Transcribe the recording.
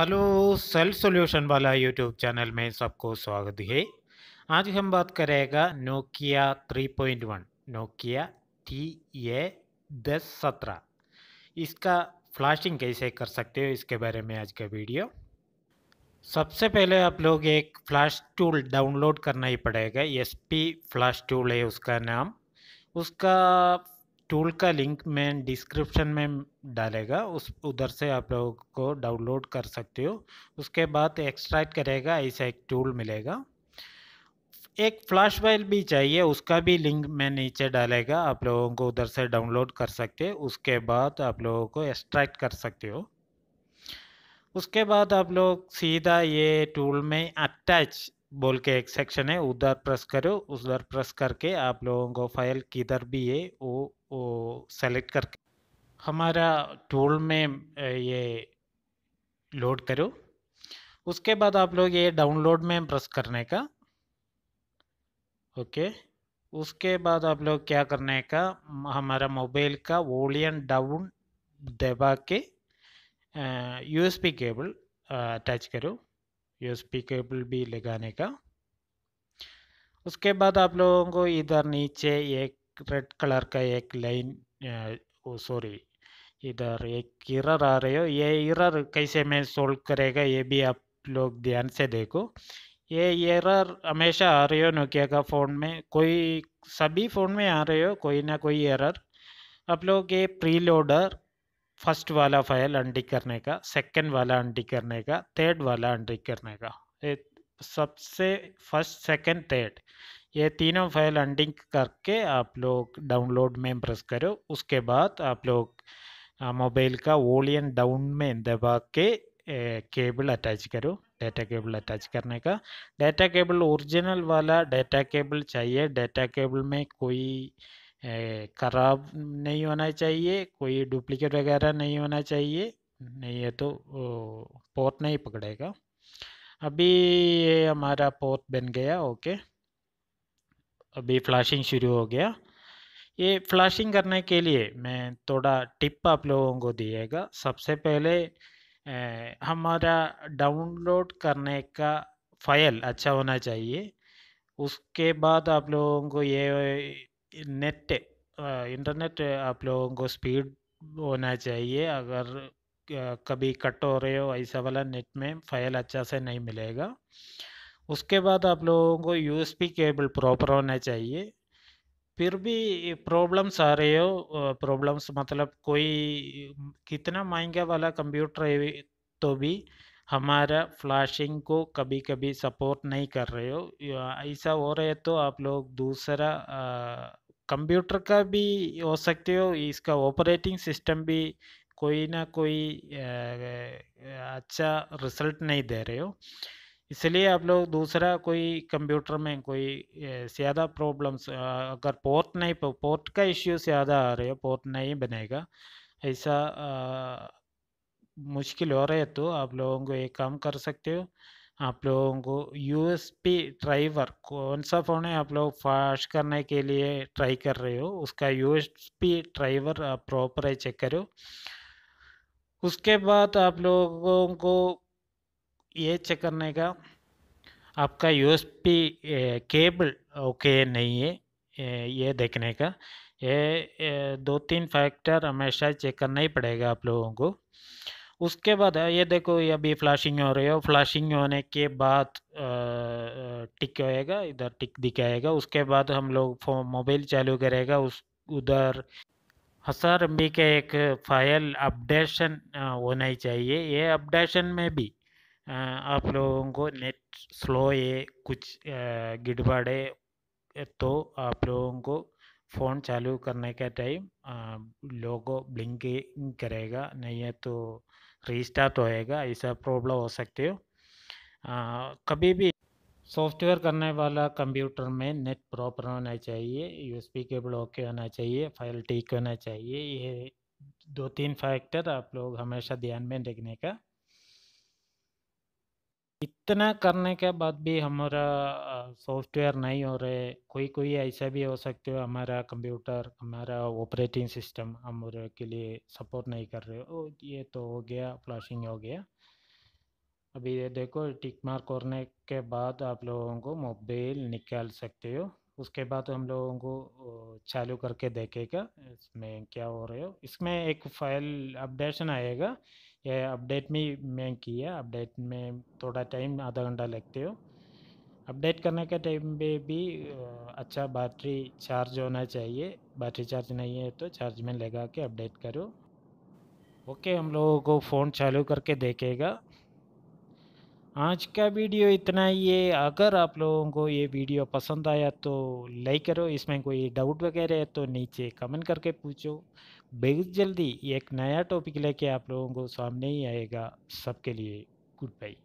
hello self solution वाला YouTube channel में सबको स्वागत है आज हम बात करेगा नोकिया 3.1 नोकिया टी ए दस सत्रह इसका फ्लैशिंग कैसे कर सकते हो इसके बारे में आज का वीडियो सबसे पहले आप लोग एक फ्लैश टूल डाउनलोड करना ही पड़ेगा एस पी फ्लैश टूल है उसका नाम उसका टूल का लिंक मैं डिस्क्रिप्शन में डालेगा उस उधर से आप लोग को डाउनलोड कर सकते हो उसके बाद एक्सट्रैक्ट करेगा ऐसा एक टूल मिलेगा एक फ्लैश फाइल भी चाहिए उसका भी लिंक मैं नीचे डालेगा आप लोगों को उधर से डाउनलोड कर सकते हो उसके बाद आप लोगों को एक्सट्रैक्ट कर सकते हो उसके बाद आप लोग सीधा ये टूल में अटैच बोल के एक सेक्शन है उधर प्रेस करो उधर प्रेस करके आप लोगों को फाइल किधर भी है वो वो सेलेक्ट करके हमारा टूल में ये लोड करो उसके बाद आप लोग ये डाउनलोड में प्रेस करने का ओके उसके बाद आप लोग क्या करने का हमारा मोबाइल का वोलियन डाउन दबा के यूएसबी केबल अटैच करो यूएसबी केबल भी लगाने का उसके बाद आप लोगों को इधर नीचे एक रेड कलर का एक लाइन ओ सॉरी इधर एक इरर आ रही हो ये इरर कैसे मैं सोल्व करेगा ये भी आप लोग ध्यान से देखो ये एरर हमेशा आ रही हो नोकिया का फ़ोन में कोई सभी फ़ोन में आ रहे हो कोई ना कोई एरर आप लोग ये प्री लोडर फर्स्ट वाला फाइल अनटिक करने का सेकंड वाला अनटिक करने का थर्ड वाला अनटिक करने का ये सबसे फर्स्ट सेकंड थर्ड ये तीनों फाइल अनटिक करके आप लोग डाउनलोड में प्रेस करो उसके बाद आप लोग मोबाइल का वॉल्यूम डाउन में दबा के केबल अटैच करो डाटा केबल अटैच करने का डाटा केबल ओरिजिनल वाला डाटा केबल चाहिए डाटा केबल में कोई खराब नहीं होना चाहिए कोई डुप्लीकेट वगैरह नहीं होना चाहिए नहीं है तो पोर्ट नहीं पकड़ेगा अभी ये हमारा पोर्ट बन गया ओके अभी फ्लैशिंग शुरू हो गया ये फ्लैशिंग करने के लिए मैं थोड़ा टिप आप लोगों को दिएगा सबसे पहले हमारा डाउनलोड करने का फाइल अच्छा होना चाहिए उसके बाद आप लोगों को ये नेट इंटरनेट आप लोगों को स्पीड होना चाहिए अगर कभी कट हो रहे हो ऐसा वाला नेट में फाइल अच्छा से नहीं मिलेगा उसके बाद आप लोगों को यूएसपी केबल प्रॉपर होना चाहिए फिर भी प्रॉब्लम्स आ रहे हो प्रॉब्लम्स मतलब कोई कितना महंगा वाला कंप्यूटर है तो भी हमारा फ्लैशिंग को कभी कभी सपोर्ट नहीं कर रहे हो ऐसा हो रहे तो आप लोग दूसरा कंप्यूटर का भी हो सकते हो इसका ऑपरेटिंग सिस्टम भी कोई ना कोई अच्छा रिजल्ट नहीं दे रहे हो इसलिए आप लोग दूसरा कोई कंप्यूटर में कोई ज़्यादा प्रॉब्लम्स अगर पोर्ट नहीं पोर्ट का इश्यू ज़्यादा आ रहे हो पोर्ट नहीं बनेगा ऐसा मुश्किल हो रहे तो आप लोगों को एक काम कर सकते हो आप लोगों को यू एस पी ड्राइवर कौन सा फ़ोन है आप लोग फास्ट करने के लिए ट्राई कर रहे हो उसका यू एस पी ड्राइवर आप प्रॉपर है चेक करो उसके बाद आप लोगों को ये चेक करने का आपका U S B cable okay नहीं है ये देखने का ये दो तीन फैक्टर हमेशा चेक करना ही पड़ेगा आप लोगों को उसके बाद ये देखो ये अभी फ्लैशिंग हो रही हो फ्लैशिंग होने के बाद टिक होएगा इधर टिक दिखाएगा उसके बाद हम लोग मोबाइल चालू करेगा उस उधर हसार एम का एक फाइल अपडेशन होना ही चाहिए ये अपडेशन में भी आप लोगों को नेट स्लो है कुछ गिड़बड़ तो आप लोगों को फ़ोन चालू करने का टाइम लोगो ब्लिंक करेगा नहीं है तो रीस्टार्ट होएगा ऐसा प्रॉब्लम हो सकती हो कभी भी सॉफ्टवेयर करने वाला कंप्यूटर में नेट प्रॉपर होना चाहिए यूएसबी केबल ओके होना चाहिए फाइल ठीक होना चाहिए ये दो तीन फैक्टर आप लोग हमेशा ध्यान में रखने का इतना करने के बाद भी हमारा सॉफ्टवेयर नहीं हो रहे कोई कोई ऐसा भी हो सकते हो हमारा कंप्यूटर हमारा ऑपरेटिंग सिस्टम हमारे के लिए सपोर्ट नहीं कर रहे हो ये तो हो गया फ्लैशिंग हो गया अभी ये देखो टिक मार्क करने के बाद आप लोगों को मोबाइल निकाल सकते हो उसके बाद हम लोगों को चालू करके देखेगा इसमें क्या हो रहे हो इसमें एक फाइल अपडेशन आएगा अपडेट में मैं किया अपडेट में थोड़ा टाइम आधा घंटा लगते हो अपडेट करने के टाइम पे भी अच्छा बैटरी चार्ज होना चाहिए बैटरी चार्ज नहीं है तो चार्ज में लगा के अपडेट करो ओके हम लोगों को फ़ोन चालू करके देखेगा आज का वीडियो इतना ही है अगर आप लोगों को ये वीडियो पसंद आया तो लाइक करो इसमें कोई डाउट वगैरह है तो नीचे कमेंट करके पूछो बेहद जल्दी एक नया टॉपिक लेके आप लोगों को सामने ही आएगा सबके लिए गुड बाई